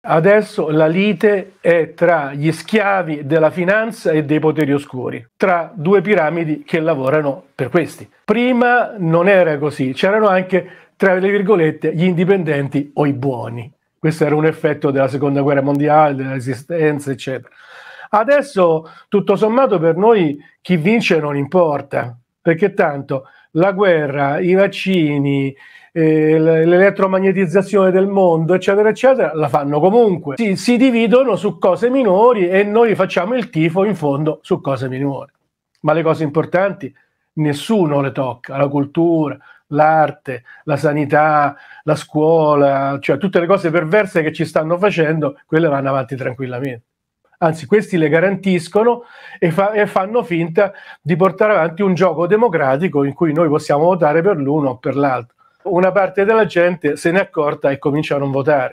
Adesso la lite è tra gli schiavi della finanza e dei poteri oscuri, tra due piramidi che lavorano per questi. Prima non era così, c'erano anche, tra le virgolette, gli indipendenti o i buoni. Questo era un effetto della seconda guerra mondiale, della resistenza, eccetera. Adesso, tutto sommato, per noi chi vince non importa, perché tanto la guerra, i vaccini, eh, l'elettromagnetizzazione del mondo, eccetera, eccetera, la fanno comunque. Si, si dividono su cose minori e noi facciamo il tifo in fondo su cose minori. Ma le cose importanti nessuno le tocca, la cultura, l'arte, la sanità, la scuola, cioè tutte le cose perverse che ci stanno facendo, quelle vanno avanti tranquillamente anzi questi le garantiscono e, fa, e, fanno finta di portare avanti un gioco democratico in cui noi possiamo votare per l'uno o per l'altro. Una parte della gente se n'è accorta e comincia a non votare.